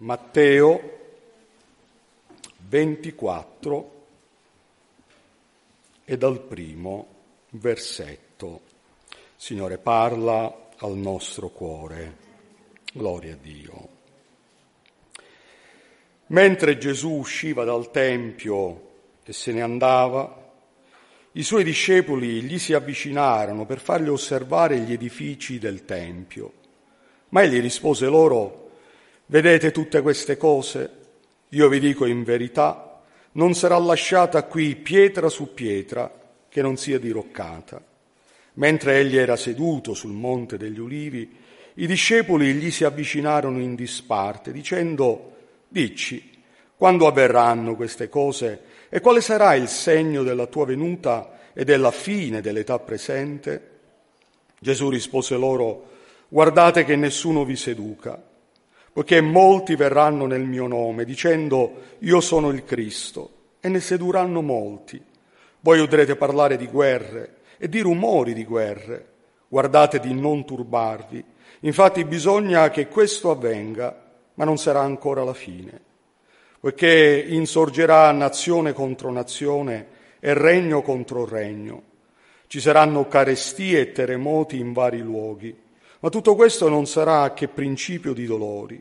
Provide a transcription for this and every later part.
Matteo 24 e dal primo versetto. Signore, parla al nostro cuore. Gloria a Dio. Mentre Gesù usciva dal Tempio e se ne andava, i suoi discepoli gli si avvicinarono per fargli osservare gli edifici del Tempio, ma egli rispose loro Vedete tutte queste cose? Io vi dico in verità, non sarà lasciata qui pietra su pietra che non sia diroccata. Mentre egli era seduto sul monte degli ulivi, i discepoli gli si avvicinarono in disparte, dicendo, dici, quando avverranno queste cose e quale sarà il segno della tua venuta e della fine dell'età presente? Gesù rispose loro, guardate che nessuno vi seduca poiché molti verranno nel mio nome dicendo io sono il Cristo e ne sedurranno molti. Voi udrete parlare di guerre e di rumori di guerre. Guardate di non turbarvi. Infatti bisogna che questo avvenga, ma non sarà ancora la fine, poiché insorgerà nazione contro nazione e regno contro regno. Ci saranno carestie e terremoti in vari luoghi ma tutto questo non sarà che principio di dolori.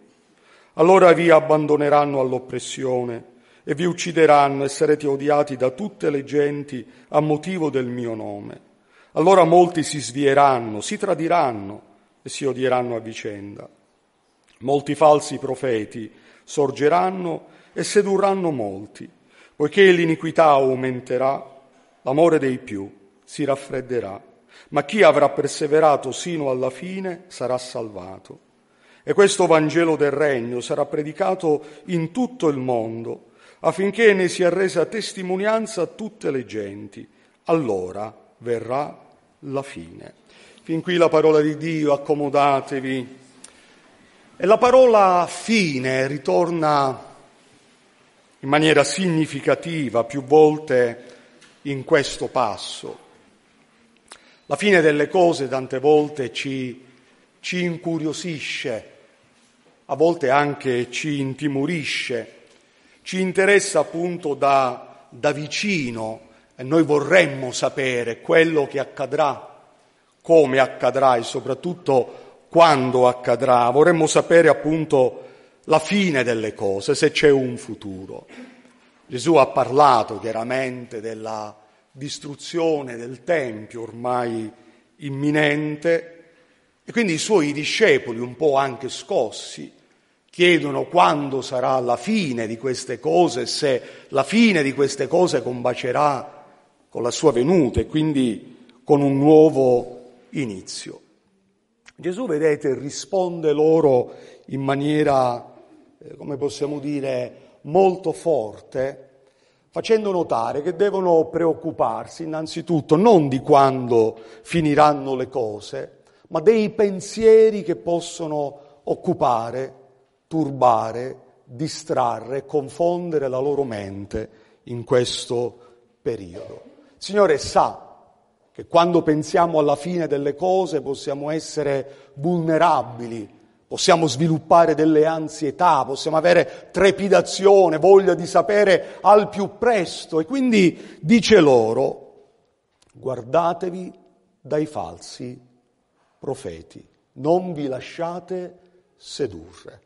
Allora vi abbandoneranno all'oppressione e vi uccideranno e sarete odiati da tutte le genti a motivo del mio nome. Allora molti si svieranno, si tradiranno e si odieranno a vicenda. Molti falsi profeti sorgeranno e sedurranno molti, poiché l'iniquità aumenterà, l'amore dei più si raffredderà ma chi avrà perseverato sino alla fine sarà salvato. E questo Vangelo del Regno sarà predicato in tutto il mondo affinché ne sia resa testimonianza a tutte le genti. Allora verrà la fine. Fin qui la parola di Dio, accomodatevi. E la parola fine ritorna in maniera significativa più volte in questo passo. La fine delle cose tante volte ci, ci incuriosisce, a volte anche ci intimorisce, ci interessa appunto da, da vicino e noi vorremmo sapere quello che accadrà, come accadrà e soprattutto quando accadrà. Vorremmo sapere appunto la fine delle cose, se c'è un futuro. Gesù ha parlato chiaramente della distruzione del Tempio ormai imminente e quindi i suoi discepoli, un po' anche scossi, chiedono quando sarà la fine di queste cose, se la fine di queste cose combacerà con la sua venuta e quindi con un nuovo inizio. Gesù, vedete, risponde loro in maniera, eh, come possiamo dire, molto forte, facendo notare che devono preoccuparsi innanzitutto non di quando finiranno le cose, ma dei pensieri che possono occupare, turbare, distrarre, confondere la loro mente in questo periodo. Il Signore sa che quando pensiamo alla fine delle cose possiamo essere vulnerabili Possiamo sviluppare delle ansietà, possiamo avere trepidazione, voglia di sapere al più presto. E quindi dice loro, guardatevi dai falsi profeti, non vi lasciate sedurre.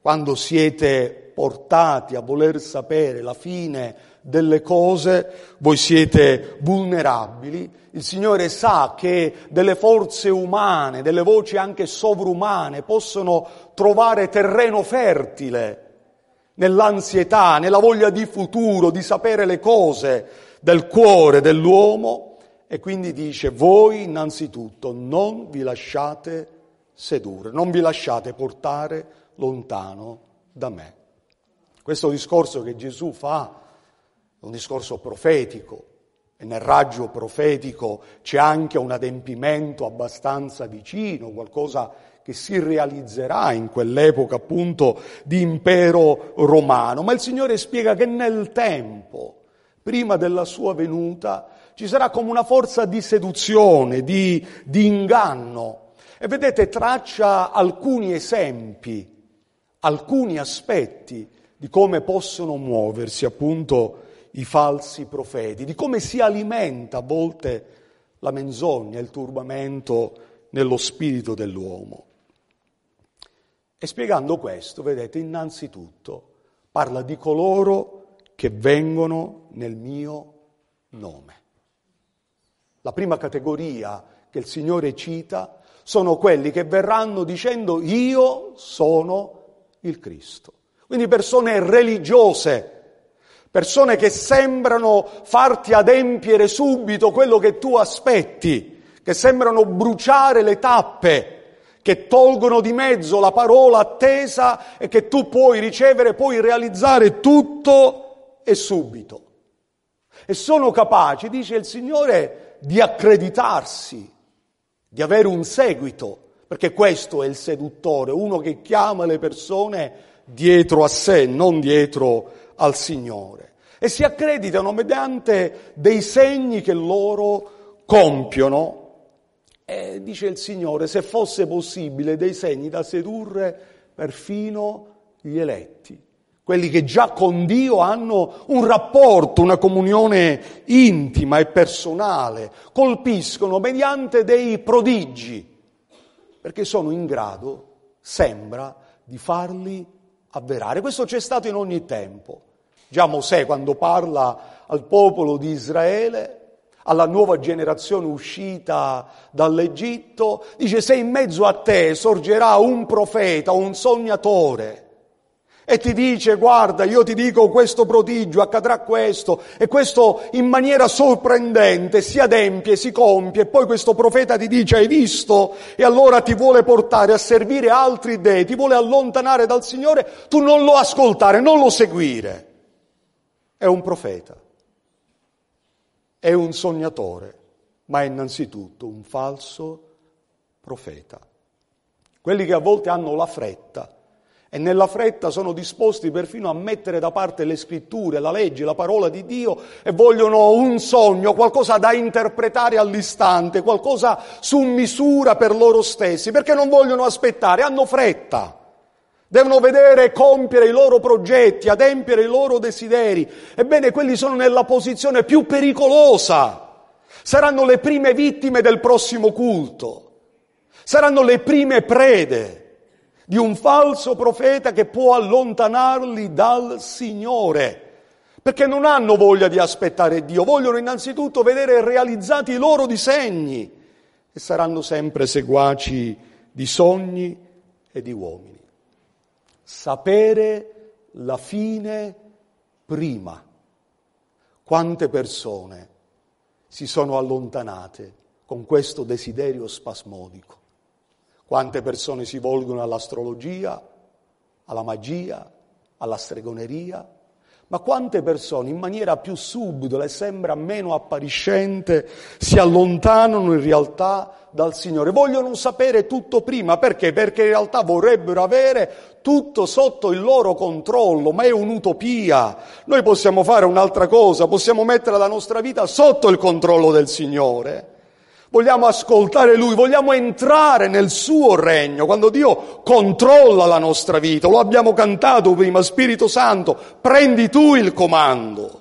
Quando siete portati a voler sapere la fine delle cose, voi siete vulnerabili, il Signore sa che delle forze umane, delle voci anche sovrumane possono trovare terreno fertile nell'ansietà, nella voglia di futuro, di sapere le cose del cuore dell'uomo e quindi dice voi innanzitutto non vi lasciate sedurre, non vi lasciate portare lontano da me. Questo discorso che Gesù fa un discorso profetico e nel raggio profetico c'è anche un adempimento abbastanza vicino, qualcosa che si realizzerà in quell'epoca appunto di impero romano, ma il Signore spiega che nel tempo, prima della sua venuta, ci sarà come una forza di seduzione, di, di inganno. E vedete, traccia alcuni esempi, alcuni aspetti di come possono muoversi appunto i falsi profeti, di come si alimenta a volte la menzogna, il turbamento nello spirito dell'uomo. E spiegando questo, vedete, innanzitutto parla di coloro che vengono nel mio nome. La prima categoria che il Signore cita sono quelli che verranno dicendo io sono il Cristo. Quindi persone religiose persone che sembrano farti adempiere subito quello che tu aspetti, che sembrano bruciare le tappe, che tolgono di mezzo la parola attesa e che tu puoi ricevere, puoi realizzare tutto e subito. E sono capaci, dice il Signore, di accreditarsi, di avere un seguito, perché questo è il seduttore, uno che chiama le persone dietro a sé, non dietro al Signore e si accreditano mediante dei segni che loro compiono. E dice il Signore, se fosse possibile, dei segni da sedurre perfino gli eletti, quelli che già con Dio hanno un rapporto, una comunione intima e personale, colpiscono mediante dei prodigi, perché sono in grado, sembra, di farli avverare. Questo c'è stato in ogni tempo. Già Mosè quando parla al popolo di Israele, alla nuova generazione uscita dall'Egitto, dice se in mezzo a te sorgerà un profeta, un sognatore, e ti dice guarda io ti dico questo prodigio, accadrà questo, e questo in maniera sorprendente si adempie, si compie, e poi questo profeta ti dice hai visto e allora ti vuole portare a servire altri dei, ti vuole allontanare dal Signore, tu non lo ascoltare, non lo seguire. È un profeta, è un sognatore, ma è innanzitutto un falso profeta. Quelli che a volte hanno la fretta e nella fretta sono disposti perfino a mettere da parte le scritture, la legge, la parola di Dio e vogliono un sogno, qualcosa da interpretare all'istante, qualcosa su misura per loro stessi, perché non vogliono aspettare, hanno fretta devono vedere compiere i loro progetti, adempiere i loro desideri. Ebbene, quelli sono nella posizione più pericolosa. Saranno le prime vittime del prossimo culto. Saranno le prime prede di un falso profeta che può allontanarli dal Signore. Perché non hanno voglia di aspettare Dio, vogliono innanzitutto vedere realizzati i loro disegni e saranno sempre seguaci di sogni e di uomini sapere la fine prima. Quante persone si sono allontanate con questo desiderio spasmodico? Quante persone si volgono all'astrologia, alla magia, alla stregoneria, ma quante persone in maniera più subdola e sembra meno appariscente si allontanano in realtà dal Signore? Vogliono sapere tutto prima, perché? Perché in realtà vorrebbero avere tutto sotto il loro controllo, ma è un'utopia. Noi possiamo fare un'altra cosa, possiamo mettere la nostra vita sotto il controllo del Signore. Vogliamo ascoltare Lui, vogliamo entrare nel Suo regno, quando Dio controlla la nostra vita. Lo abbiamo cantato prima, Spirito Santo, prendi tu il comando.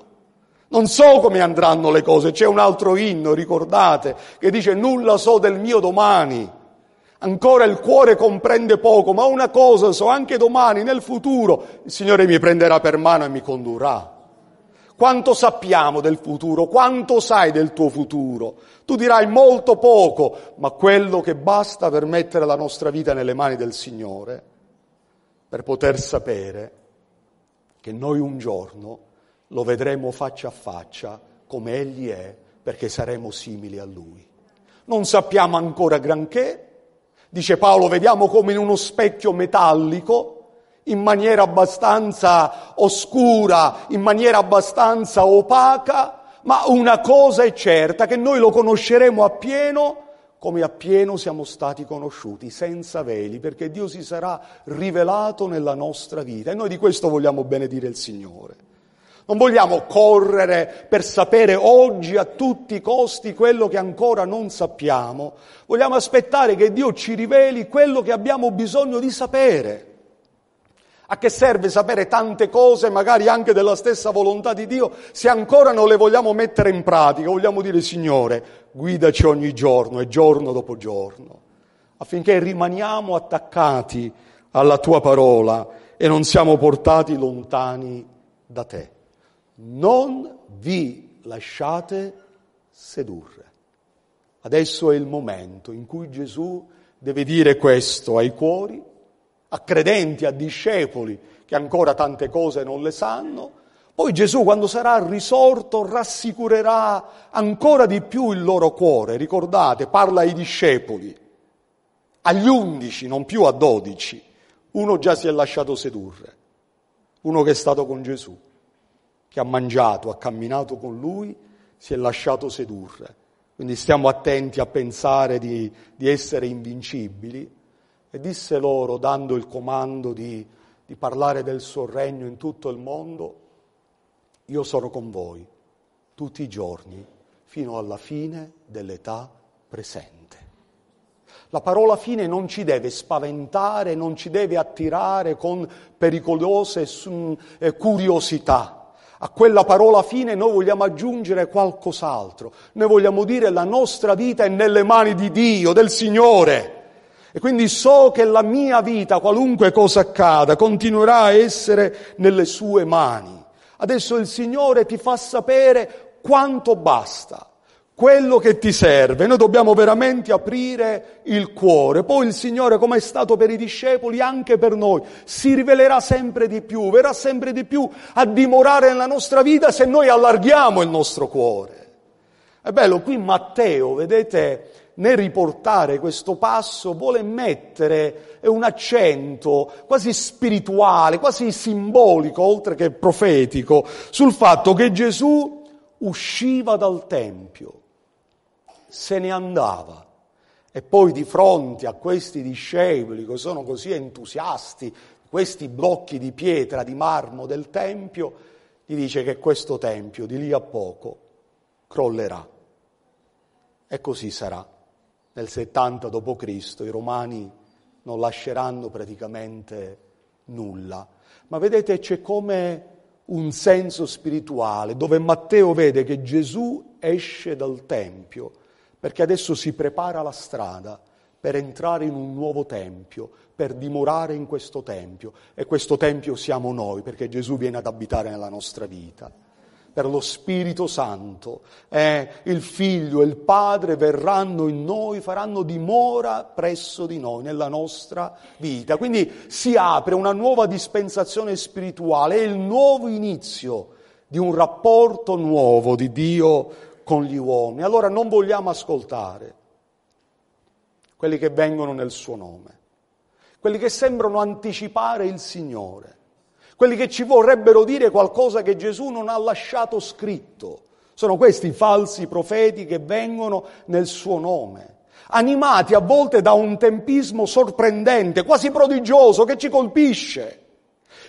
Non so come andranno le cose, c'è un altro inno, ricordate, che dice nulla so del mio domani. Ancora il cuore comprende poco, ma una cosa so, anche domani, nel futuro, il Signore mi prenderà per mano e mi condurrà. Quanto sappiamo del futuro? Quanto sai del tuo futuro? Tu dirai molto poco, ma quello che basta per mettere la nostra vita nelle mani del Signore, per poter sapere che noi un giorno lo vedremo faccia a faccia come Egli è, perché saremo simili a Lui. Non sappiamo ancora granché, dice Paolo, vediamo come in uno specchio metallico, in maniera abbastanza oscura, in maniera abbastanza opaca, ma una cosa è certa, che noi lo conosceremo appieno come appieno siamo stati conosciuti, senza veli, perché Dio si sarà rivelato nella nostra vita. E noi di questo vogliamo benedire il Signore. Non vogliamo correre per sapere oggi a tutti i costi quello che ancora non sappiamo. Vogliamo aspettare che Dio ci riveli quello che abbiamo bisogno di sapere. A che serve sapere tante cose, magari anche della stessa volontà di Dio, se ancora non le vogliamo mettere in pratica? Vogliamo dire, Signore, guidaci ogni giorno e giorno dopo giorno, affinché rimaniamo attaccati alla tua parola e non siamo portati lontani da te. Non vi lasciate sedurre. Adesso è il momento in cui Gesù deve dire questo ai cuori a credenti, a discepoli che ancora tante cose non le sanno. Poi Gesù, quando sarà risorto, rassicurerà ancora di più il loro cuore. Ricordate, parla ai discepoli, agli undici, non più a dodici. Uno già si è lasciato sedurre, uno che è stato con Gesù, che ha mangiato, ha camminato con lui, si è lasciato sedurre. Quindi stiamo attenti a pensare di, di essere invincibili, e disse loro, dando il comando di, di parlare del suo regno in tutto il mondo, io sono con voi tutti i giorni fino alla fine dell'età presente. La parola fine non ci deve spaventare, non ci deve attirare con pericolose curiosità. A quella parola fine noi vogliamo aggiungere qualcos'altro. Noi vogliamo dire la nostra vita è nelle mani di Dio, del Signore. E quindi so che la mia vita, qualunque cosa accada, continuerà a essere nelle sue mani. Adesso il Signore ti fa sapere quanto basta, quello che ti serve. Noi dobbiamo veramente aprire il cuore. Poi il Signore, come è stato per i discepoli, anche per noi, si rivelerà sempre di più, verrà sempre di più a dimorare nella nostra vita se noi allarghiamo il nostro cuore. È bello, qui Matteo, vedete, nel riportare questo passo vuole mettere un accento quasi spirituale, quasi simbolico, oltre che profetico, sul fatto che Gesù usciva dal Tempio, se ne andava. E poi di fronte a questi discepoli che sono così entusiasti, questi blocchi di pietra, di marmo del Tempio, gli dice che questo Tempio di lì a poco crollerà. E così sarà nel 70 d.C. i romani non lasceranno praticamente nulla. Ma vedete c'è come un senso spirituale dove Matteo vede che Gesù esce dal Tempio perché adesso si prepara la strada per entrare in un nuovo Tempio, per dimorare in questo Tempio e questo Tempio siamo noi perché Gesù viene ad abitare nella nostra vita per lo Spirito Santo. Eh, il Figlio e il Padre verranno in noi, faranno dimora presso di noi, nella nostra vita. Quindi si apre una nuova dispensazione spirituale, è il nuovo inizio di un rapporto nuovo di Dio con gli uomini. Allora non vogliamo ascoltare quelli che vengono nel suo nome, quelli che sembrano anticipare il Signore quelli che ci vorrebbero dire qualcosa che Gesù non ha lasciato scritto. Sono questi falsi profeti che vengono nel suo nome, animati a volte da un tempismo sorprendente, quasi prodigioso, che ci colpisce.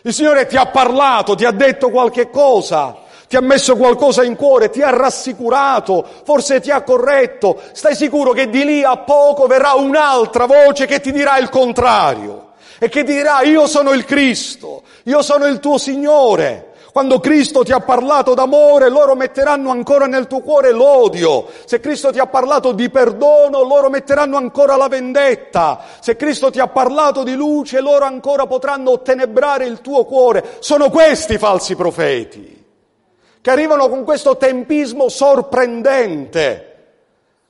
Il Signore ti ha parlato, ti ha detto qualche cosa, ti ha messo qualcosa in cuore, ti ha rassicurato, forse ti ha corretto. Stai sicuro che di lì a poco verrà un'altra voce che ti dirà il contrario e che dirà io sono il Cristo, io sono il tuo Signore. Quando Cristo ti ha parlato d'amore, loro metteranno ancora nel tuo cuore l'odio. Se Cristo ti ha parlato di perdono, loro metteranno ancora la vendetta. Se Cristo ti ha parlato di luce, loro ancora potranno ottenebrare il tuo cuore. Sono questi i falsi profeti, che arrivano con questo tempismo sorprendente,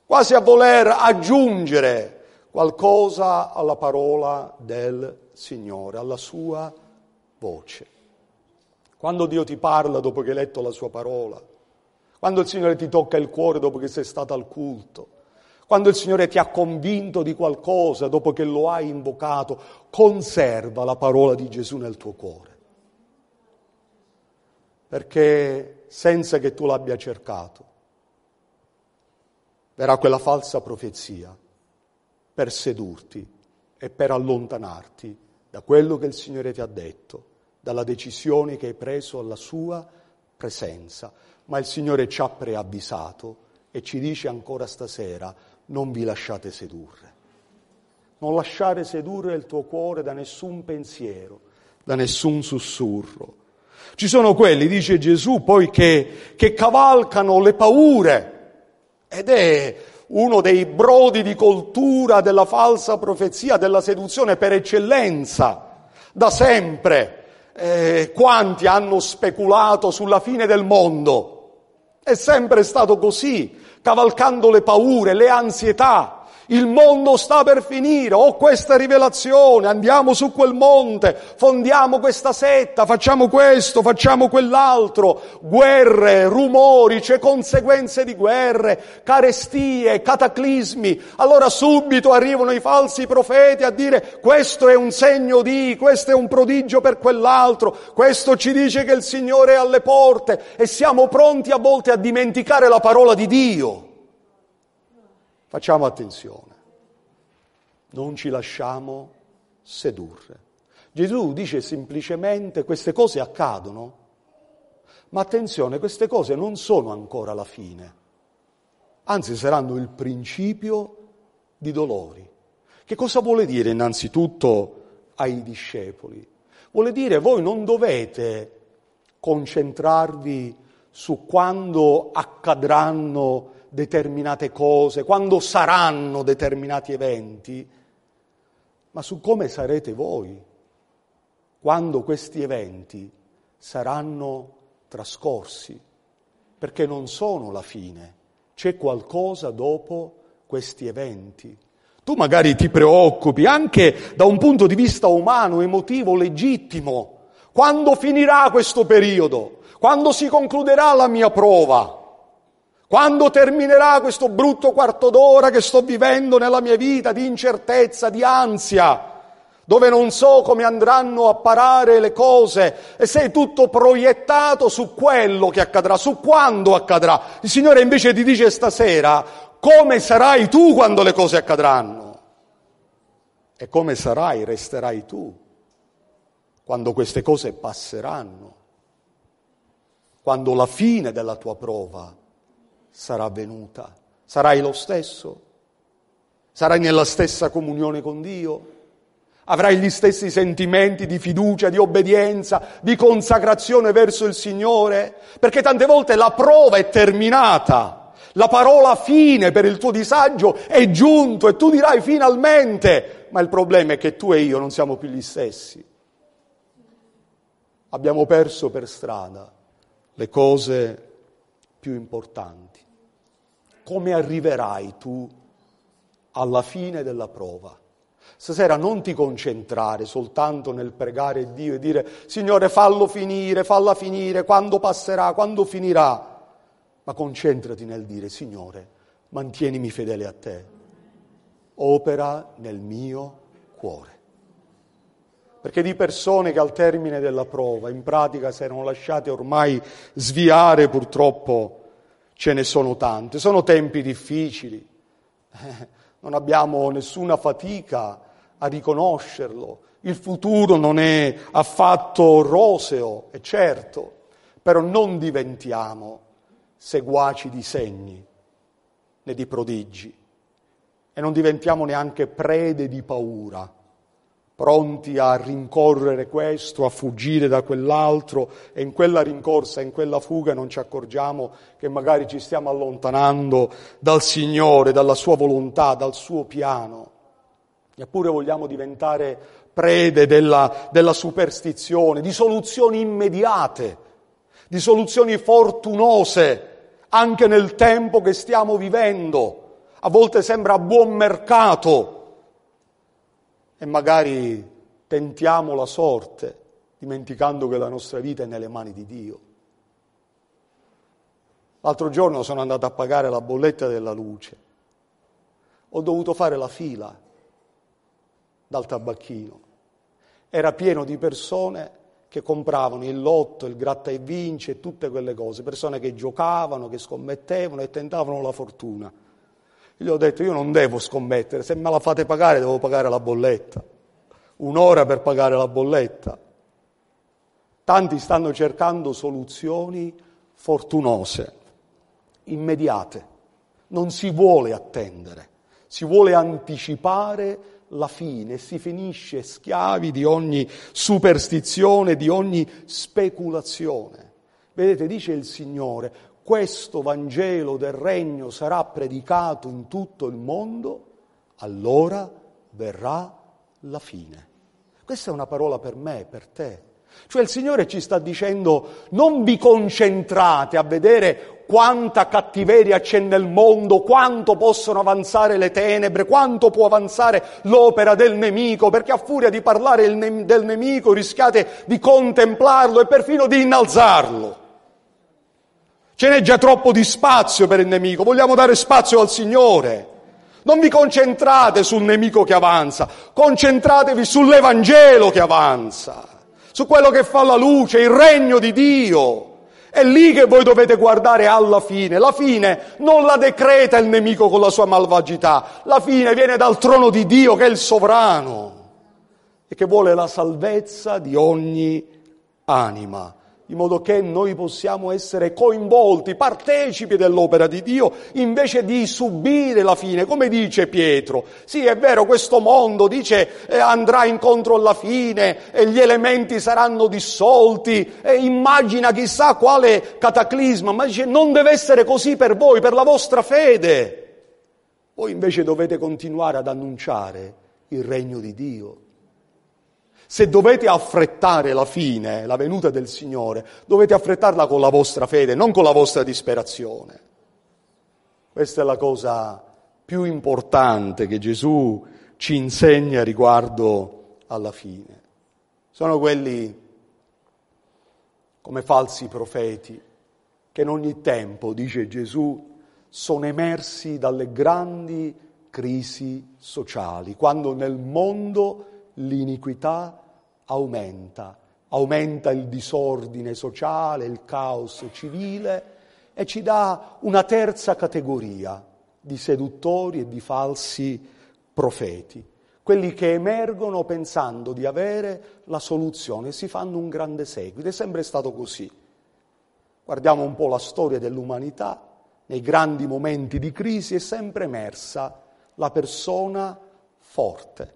quasi a voler aggiungere qualcosa alla parola del Signore, alla sua voce. Quando Dio ti parla dopo che hai letto la sua parola, quando il Signore ti tocca il cuore dopo che sei stato al culto, quando il Signore ti ha convinto di qualcosa dopo che lo hai invocato, conserva la parola di Gesù nel tuo cuore. Perché senza che tu l'abbia cercato, verrà quella falsa profezia per sedurti e per allontanarti da quello che il Signore ti ha detto, dalla decisione che hai preso alla sua presenza. Ma il Signore ci ha preavvisato e ci dice ancora stasera, non vi lasciate sedurre. Non lasciare sedurre il tuo cuore da nessun pensiero, da nessun sussurro. Ci sono quelli, dice Gesù, poi che, che cavalcano le paure ed è uno dei brodi di coltura della falsa profezia, della seduzione per eccellenza, da sempre. Eh, quanti hanno speculato sulla fine del mondo? È sempre stato così, cavalcando le paure, le ansietà, il mondo sta per finire, ho questa rivelazione, andiamo su quel monte, fondiamo questa setta, facciamo questo, facciamo quell'altro, guerre, rumori, c'è conseguenze di guerre, carestie, cataclismi. Allora subito arrivano i falsi profeti a dire questo è un segno di, questo è un prodigio per quell'altro, questo ci dice che il Signore è alle porte e siamo pronti a volte a dimenticare la parola di Dio. Facciamo attenzione, non ci lasciamo sedurre. Gesù dice semplicemente queste cose accadono, ma attenzione, queste cose non sono ancora la fine, anzi saranno il principio di dolori. Che cosa vuole dire innanzitutto ai discepoli? Vuole dire voi non dovete concentrarvi su quando accadranno determinate cose, quando saranno determinati eventi, ma su come sarete voi quando questi eventi saranno trascorsi, perché non sono la fine, c'è qualcosa dopo questi eventi. Tu magari ti preoccupi anche da un punto di vista umano, emotivo, legittimo. Quando finirà questo periodo? Quando si concluderà la mia prova? Quando terminerà questo brutto quarto d'ora che sto vivendo nella mia vita di incertezza, di ansia, dove non so come andranno a parare le cose e sei tutto proiettato su quello che accadrà, su quando accadrà. Il Signore invece ti dice stasera come sarai tu quando le cose accadranno e come sarai, resterai tu quando queste cose passeranno, quando la fine della tua prova sarà venuta. Sarai lo stesso, sarai nella stessa comunione con Dio, avrai gli stessi sentimenti di fiducia, di obbedienza, di consacrazione verso il Signore, perché tante volte la prova è terminata, la parola fine per il tuo disagio è giunto e tu dirai finalmente, ma il problema è che tu e io non siamo più gli stessi. Abbiamo perso per strada le cose più importanti come arriverai tu alla fine della prova. Stasera non ti concentrare soltanto nel pregare Dio e dire Signore fallo finire, falla finire, quando passerà, quando finirà, ma concentrati nel dire Signore mantienimi fedele a te, opera nel mio cuore. Perché di persone che al termine della prova in pratica si erano lasciate ormai sviare purtroppo ce ne sono tante. Sono tempi difficili, non abbiamo nessuna fatica a riconoscerlo. Il futuro non è affatto roseo, è certo, però non diventiamo seguaci di segni né di prodigi e non diventiamo neanche prede di paura pronti a rincorrere questo, a fuggire da quell'altro e in quella rincorsa, in quella fuga non ci accorgiamo che magari ci stiamo allontanando dal Signore, dalla sua volontà, dal suo piano. Eppure vogliamo diventare prede della, della superstizione, di soluzioni immediate, di soluzioni fortunose anche nel tempo che stiamo vivendo. A volte sembra buon mercato e magari tentiamo la sorte dimenticando che la nostra vita è nelle mani di Dio. L'altro giorno sono andato a pagare la bolletta della luce. Ho dovuto fare la fila dal tabacchino. Era pieno di persone che compravano il lotto, il gratta e vince, tutte quelle cose, persone che giocavano, che scommettevano e tentavano la fortuna. Gli ho detto io non devo scommettere, se me la fate pagare devo pagare la bolletta. Un'ora per pagare la bolletta. Tanti stanno cercando soluzioni fortunose, immediate. Non si vuole attendere, si vuole anticipare la fine, si finisce schiavi di ogni superstizione, di ogni speculazione. Vedete, dice il Signore, questo Vangelo del regno sarà predicato in tutto il mondo, allora verrà la fine. Questa è una parola per me, per te. Cioè il Signore ci sta dicendo non vi concentrate a vedere quanta cattiveria c'è nel mondo, quanto possono avanzare le tenebre, quanto può avanzare l'opera del nemico, perché a furia di parlare ne- del nemico rischiate di contemplarlo e perfino di innalzarlo. Ce n'è già troppo di spazio per il nemico, vogliamo dare spazio al Signore. Non vi concentrate sul nemico che avanza, concentratevi sull'Evangelo che avanza, su quello che fa la luce, il regno di Dio. È lì che voi dovete guardare alla fine. La fine non la decreta il nemico con la sua malvagità. La fine viene dal trono di Dio che è il sovrano e che vuole la salvezza di ogni anima in modo che noi possiamo essere coinvolti, partecipi dell'opera di Dio, invece di subire la fine, come dice Pietro. Sì, è vero, questo mondo dice eh, andrà incontro alla fine, eh, gli elementi saranno dissolti, eh, immagina chissà quale cataclisma, ma dice non deve essere così per voi, per la vostra fede. Voi invece dovete continuare ad annunciare il regno di Dio. Se dovete affrettare la fine, la venuta del Signore, dovete affrettarla con la vostra fede, non con la vostra disperazione. Questa è la cosa più importante che Gesù ci insegna riguardo alla fine. Sono quelli come falsi profeti che in ogni tempo, dice Gesù, sono emersi dalle grandi crisi sociali, quando nel mondo l'iniquità aumenta, aumenta il disordine sociale, il caos civile e ci dà una terza categoria di seduttori e di falsi profeti, quelli che emergono pensando di avere la soluzione, e si fanno un grande seguito, è sempre stato così. Guardiamo un po' la storia dell'umanità, nei grandi momenti di crisi è sempre emersa la persona forte,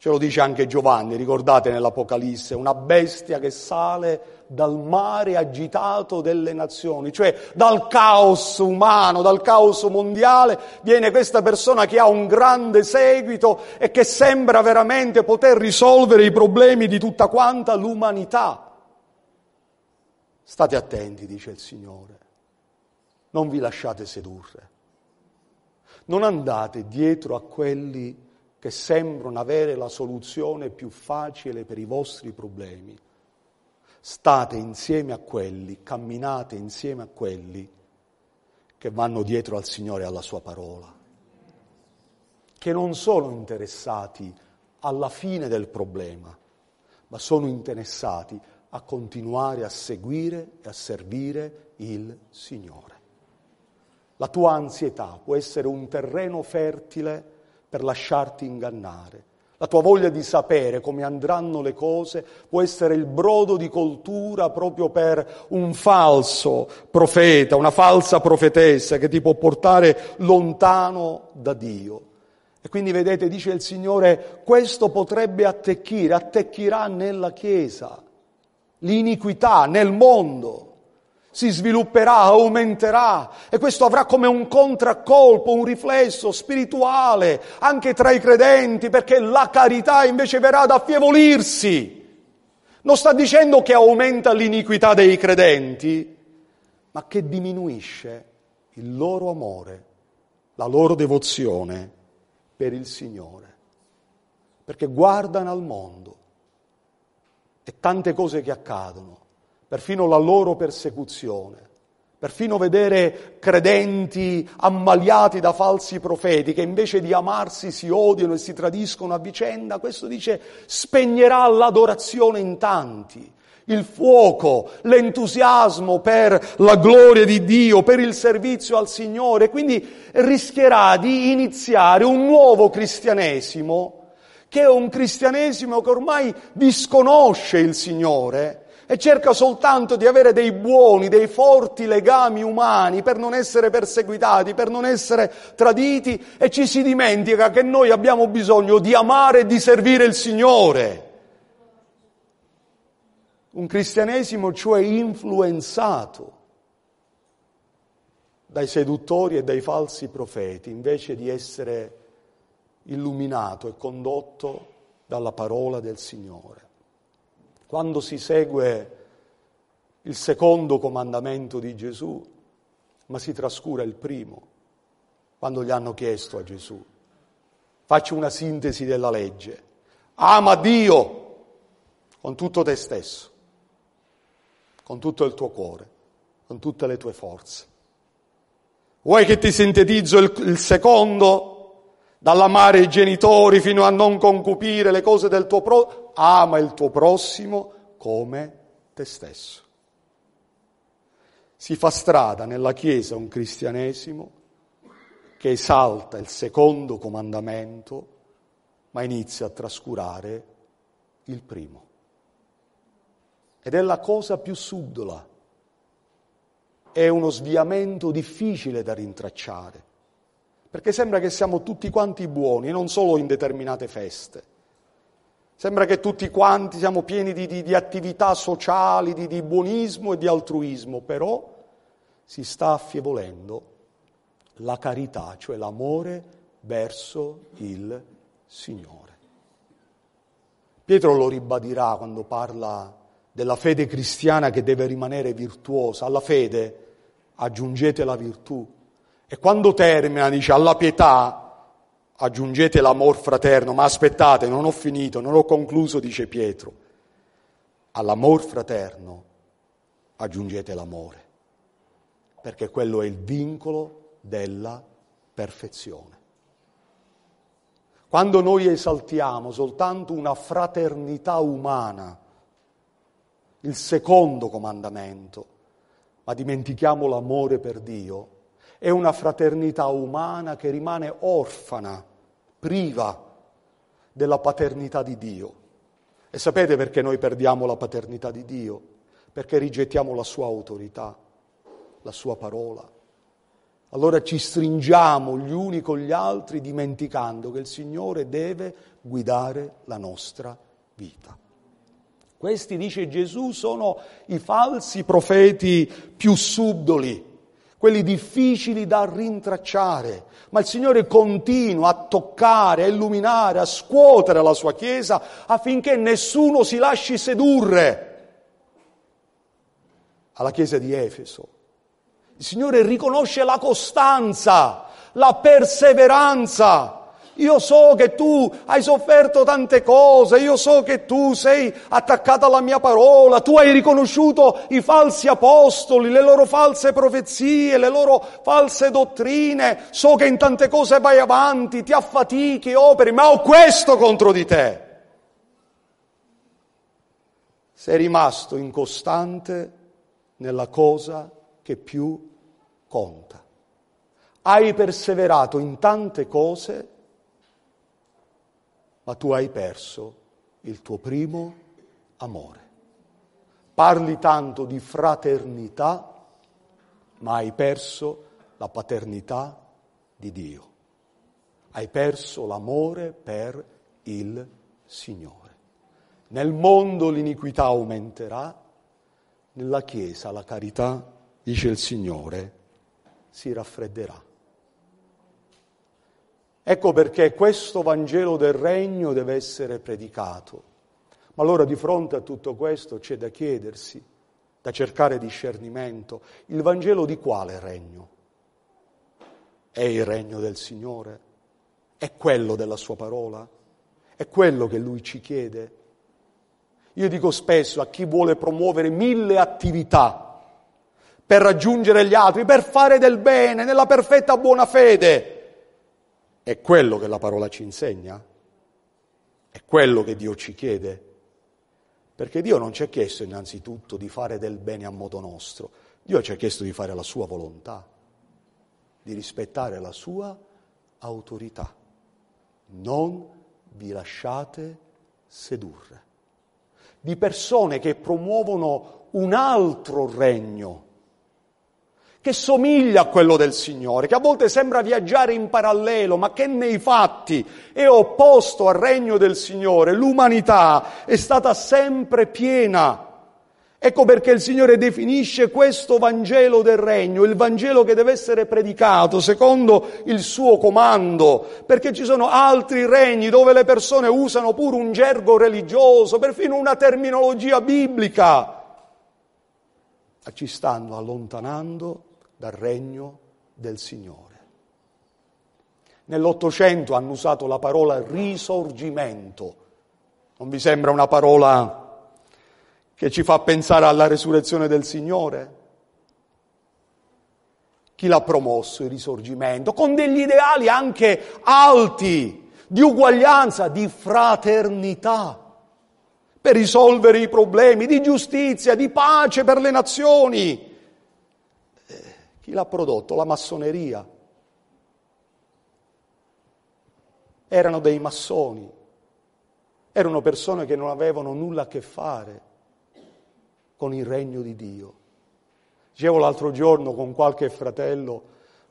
Ce lo dice anche Giovanni, ricordate nell'Apocalisse, una bestia che sale dal mare agitato delle nazioni, cioè dal caos umano, dal caos mondiale, viene questa persona che ha un grande seguito e che sembra veramente poter risolvere i problemi di tutta quanta l'umanità. State attenti, dice il Signore, non vi lasciate sedurre, non andate dietro a quelli che sembrano avere la soluzione più facile per i vostri problemi. State insieme a quelli, camminate insieme a quelli che vanno dietro al Signore e alla Sua parola, che non sono interessati alla fine del problema, ma sono interessati a continuare a seguire e a servire il Signore. La tua ansietà può essere un terreno fertile per lasciarti ingannare. La tua voglia di sapere come andranno le cose può essere il brodo di coltura proprio per un falso profeta, una falsa profetessa che ti può portare lontano da Dio. E quindi vedete, dice il Signore, questo potrebbe attecchire, attecchirà nella Chiesa, l'iniquità nel mondo si svilupperà, aumenterà e questo avrà come un contraccolpo, un riflesso spirituale anche tra i credenti perché la carità invece verrà ad affievolirsi. Non sta dicendo che aumenta l'iniquità dei credenti, ma che diminuisce il loro amore, la loro devozione per il Signore, perché guardano al mondo e tante cose che accadono perfino la loro persecuzione, perfino vedere credenti ammaliati da falsi profeti che invece di amarsi si odiano e si tradiscono a vicenda, questo dice spegnerà l'adorazione in tanti il fuoco, l'entusiasmo per la gloria di Dio, per il servizio al Signore, quindi rischierà di iniziare un nuovo cristianesimo, che è un cristianesimo che ormai disconosce il Signore, e cerca soltanto di avere dei buoni, dei forti legami umani per non essere perseguitati, per non essere traditi e ci si dimentica che noi abbiamo bisogno di amare e di servire il Signore. Un cristianesimo cioè influenzato dai seduttori e dai falsi profeti, invece di essere illuminato e condotto dalla parola del Signore. Quando si segue il secondo comandamento di Gesù, ma si trascura il primo, quando gli hanno chiesto a Gesù. Faccio una sintesi della legge. Ama Dio con tutto te stesso, con tutto il tuo cuore, con tutte le tue forze. Vuoi che ti sintetizzo il, il secondo? dall'amare i genitori fino a non concupire le cose del tuo prossimo, ama il tuo prossimo come te stesso. Si fa strada nella Chiesa un cristianesimo che esalta il secondo comandamento, ma inizia a trascurare il primo. Ed è la cosa più subdola, è uno sviamento difficile da rintracciare perché sembra che siamo tutti quanti buoni, non solo in determinate feste. Sembra che tutti quanti siamo pieni di, di, di attività sociali, di, di buonismo e di altruismo, però si sta affievolendo la carità, cioè l'amore verso il Signore. Pietro lo ribadirà quando parla della fede cristiana che deve rimanere virtuosa. Alla fede aggiungete la virtù, e quando termina dice alla pietà aggiungete l'amor fraterno, ma aspettate, non ho finito, non ho concluso, dice Pietro. All'amor fraterno aggiungete l'amore, perché quello è il vincolo della perfezione. Quando noi esaltiamo soltanto una fraternità umana, il secondo comandamento, ma dimentichiamo l'amore per Dio, è una fraternità umana che rimane orfana, priva della paternità di Dio. E sapete perché noi perdiamo la paternità di Dio? Perché rigettiamo la sua autorità, la sua parola. Allora ci stringiamo gli uni con gli altri dimenticando che il Signore deve guidare la nostra vita. Questi, dice Gesù, sono i falsi profeti più subdoli quelli difficili da rintracciare, ma il Signore continua a toccare, a illuminare, a scuotere la sua Chiesa affinché nessuno si lasci sedurre alla Chiesa di Efeso. Il Signore riconosce la costanza, la perseveranza, io so che tu hai sofferto tante cose, io so che tu sei attaccato alla mia parola, tu hai riconosciuto i falsi apostoli, le loro false profezie, le loro false dottrine, so che in tante cose vai avanti, ti affatichi, operi, ma ho questo contro di te. Sei rimasto incostante nella cosa che più conta. Hai perseverato in tante cose ma tu hai perso il tuo primo amore. Parli tanto di fraternità, ma hai perso la paternità di Dio. Hai perso l'amore per il Signore. Nel mondo l'iniquità aumenterà, nella Chiesa la carità, dice il Signore, si raffredderà. Ecco perché questo Vangelo del Regno deve essere predicato. Ma allora di fronte a tutto questo c'è da chiedersi, da cercare discernimento, il Vangelo di quale regno? È il regno del Signore? È quello della sua parola? È quello che lui ci chiede? Io dico spesso a chi vuole promuovere mille attività per raggiungere gli altri, per fare del bene, nella perfetta buona fede, è quello che la parola ci insegna? È quello che Dio ci chiede? Perché Dio non ci ha chiesto innanzitutto di fare del bene a modo nostro, Dio ci ha chiesto di fare la sua volontà, di rispettare la sua autorità. Non vi lasciate sedurre di persone che promuovono un altro regno che somiglia a quello del Signore, che a volte sembra viaggiare in parallelo, ma che nei fatti è opposto al regno del Signore. L'umanità è stata sempre piena. Ecco perché il Signore definisce questo Vangelo del Regno, il Vangelo che deve essere predicato secondo il suo comando, perché ci sono altri regni dove le persone usano pure un gergo religioso, perfino una terminologia biblica, ma ci stanno allontanando dal regno del Signore. Nell'Ottocento hanno usato la parola risorgimento. Non vi sembra una parola che ci fa pensare alla resurrezione del Signore? Chi l'ha promosso il risorgimento? Con degli ideali anche alti, di uguaglianza, di fraternità, per risolvere i problemi, di giustizia, di pace per le nazioni chi l'ha prodotto? La massoneria. Erano dei massoni, erano persone che non avevano nulla a che fare con il regno di Dio. Dicevo l'altro giorno con qualche fratello,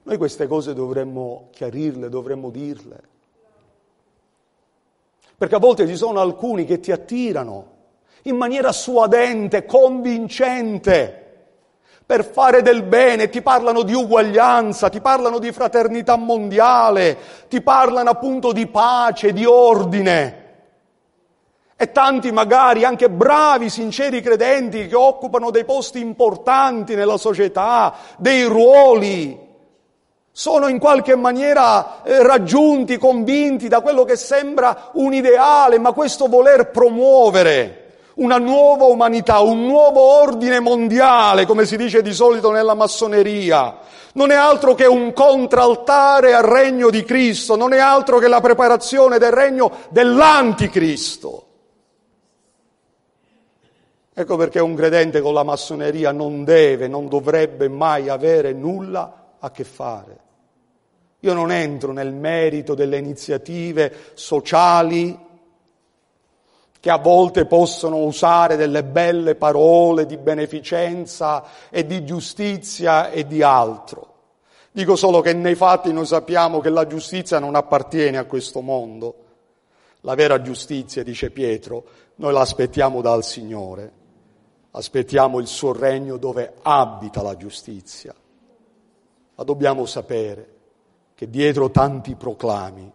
noi queste cose dovremmo chiarirle, dovremmo dirle. Perché a volte ci sono alcuni che ti attirano in maniera suadente, convincente per fare del bene, ti parlano di uguaglianza, ti parlano di fraternità mondiale, ti parlano appunto di pace, di ordine. E tanti magari anche bravi, sinceri credenti che occupano dei posti importanti nella società, dei ruoli, sono in qualche maniera eh, raggiunti, convinti da quello che sembra un ideale, ma questo voler promuovere una nuova umanità, un nuovo ordine mondiale, come si dice di solito nella massoneria. Non è altro che un contraltare al regno di Cristo, non è altro che la preparazione del regno dell'anticristo. Ecco perché un credente con la massoneria non deve, non dovrebbe mai avere nulla a che fare. Io non entro nel merito delle iniziative sociali che a volte possono usare delle belle parole di beneficenza e di giustizia e di altro. Dico solo che nei fatti noi sappiamo che la giustizia non appartiene a questo mondo. La vera giustizia, dice Pietro, noi la aspettiamo dal Signore, aspettiamo il suo regno dove abita la giustizia. Ma dobbiamo sapere che dietro tanti proclami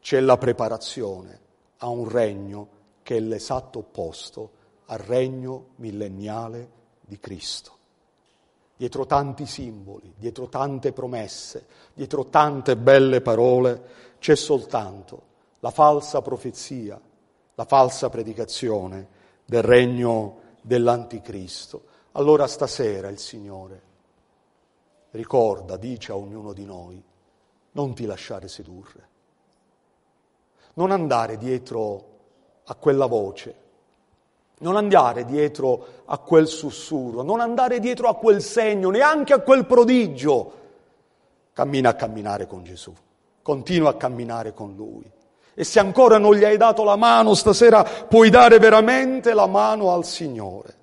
c'è la preparazione a un regno che è l'esatto opposto al regno millenniale di Cristo. Dietro tanti simboli, dietro tante promesse, dietro tante belle parole, c'è soltanto la falsa profezia, la falsa predicazione del regno dell'anticristo. Allora stasera il Signore ricorda, dice a ognuno di noi, non ti lasciare sedurre, non andare dietro a quella voce. Non andare dietro a quel sussurro, non andare dietro a quel segno, neanche a quel prodigio. Cammina a camminare con Gesù, continua a camminare con Lui. E se ancora non gli hai dato la mano, stasera puoi dare veramente la mano al Signore.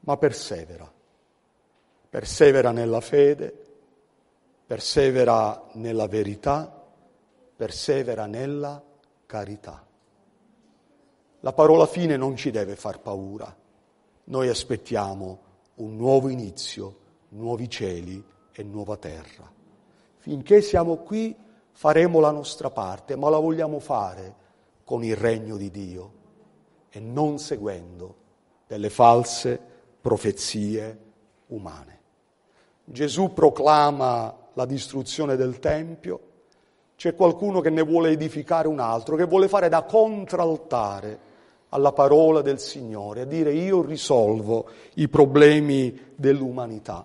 Ma persevera, persevera nella fede, persevera nella verità, persevera nella carità. La parola fine non ci deve far paura. Noi aspettiamo un nuovo inizio, nuovi cieli e nuova terra. Finché siamo qui faremo la nostra parte, ma la vogliamo fare con il regno di Dio e non seguendo delle false profezie umane. Gesù proclama la distruzione del Tempio, c'è qualcuno che ne vuole edificare un altro, che vuole fare da contraltare alla parola del Signore, a dire io risolvo i problemi dell'umanità.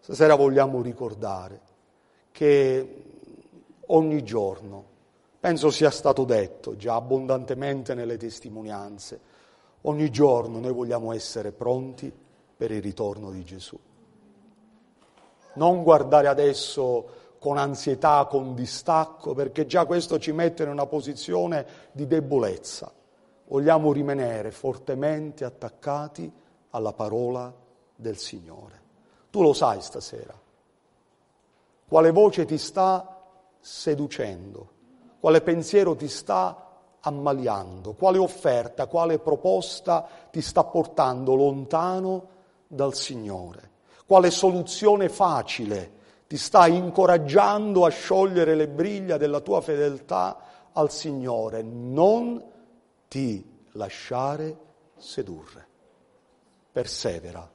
Stasera vogliamo ricordare che ogni giorno, penso sia stato detto già abbondantemente nelle testimonianze, ogni giorno noi vogliamo essere pronti per il ritorno di Gesù. Non guardare adesso con ansietà, con distacco, perché già questo ci mette in una posizione di debolezza vogliamo rimanere fortemente attaccati alla parola del Signore. Tu lo sai stasera, quale voce ti sta seducendo, quale pensiero ti sta ammaliando, quale offerta, quale proposta ti sta portando lontano dal Signore, quale soluzione facile ti sta incoraggiando a sciogliere le briglia della tua fedeltà al Signore. Non ti lasciare sedurre. Persevera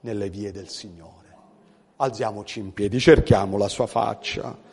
nelle vie del Signore. Alziamoci in piedi, cerchiamo la sua faccia.